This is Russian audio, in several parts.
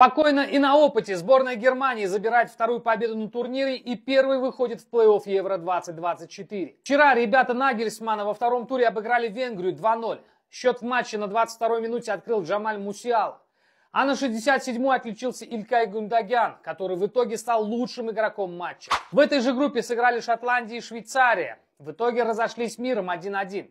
Спокойно и на опыте сборная Германии забирает вторую победу на турнире и первый выходит в плей-офф Евро-2024. Вчера ребята Нагельсмана во втором туре обыграли Венгрию 2-0. Счет в матче на 22-й минуте открыл Джамаль Мусиал. А на 67-й отличился Илькай Гундагян, который в итоге стал лучшим игроком матча. В этой же группе сыграли Шотландия и Швейцария. В итоге разошлись миром 1-1.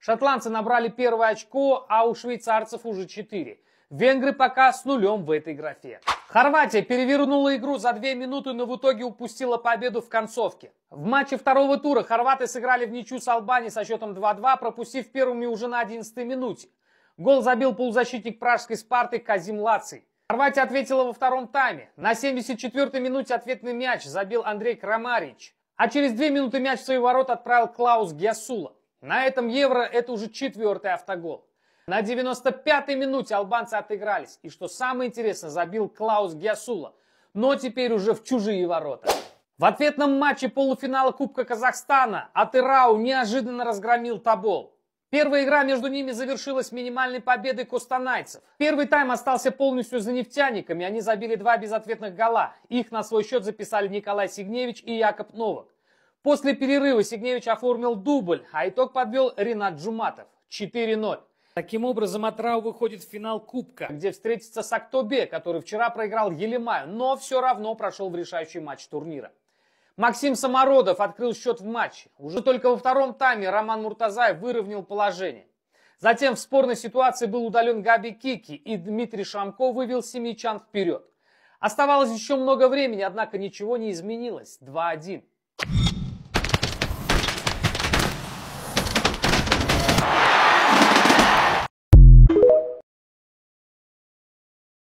Шотландцы набрали первое очко, а у швейцарцев уже 4. Венгры пока с нулем в этой графе. Хорватия перевернула игру за две минуты, но в итоге упустила победу в концовке. В матче второго тура хорваты сыграли в ничью с Албанией со счетом 2-2, пропустив первыми уже на 11-й минуте. Гол забил полузащитник пражской «Спарты» Казим Лаций. Хорватия ответила во втором тайме. На 74-й минуте ответный мяч забил Андрей Крамарич. А через две минуты мяч в свои ворота отправил Клаус Гиасула. На этом Евро это уже четвертый автогол. На 95-й минуте албанцы отыгрались. И что самое интересное, забил Клаус Гиасула. Но теперь уже в чужие ворота. В ответном матче полуфинала Кубка Казахстана Атырау неожиданно разгромил Табол. Первая игра между ними завершилась минимальной победой костанайцев. Первый тайм остался полностью за нефтяниками. Они забили два безответных гола. Их на свой счет записали Николай Сигневич и Якоб Новак. После перерыва Сигневич оформил дубль, а итог подвел Ренат Джуматов. 4-0. Таким образом, Атрау выходит в финал Кубка, где встретится с Актобе, который вчера проиграл Елемаю, но все равно прошел в решающий матч турнира. Максим Самородов открыл счет в матче. Уже только во втором тайме Роман Муртазаев выровнял положение. Затем в спорной ситуации был удален Габи Кики, и Дмитрий Шамко вывел семичан вперед. Оставалось еще много времени, однако ничего не изменилось. 2-1.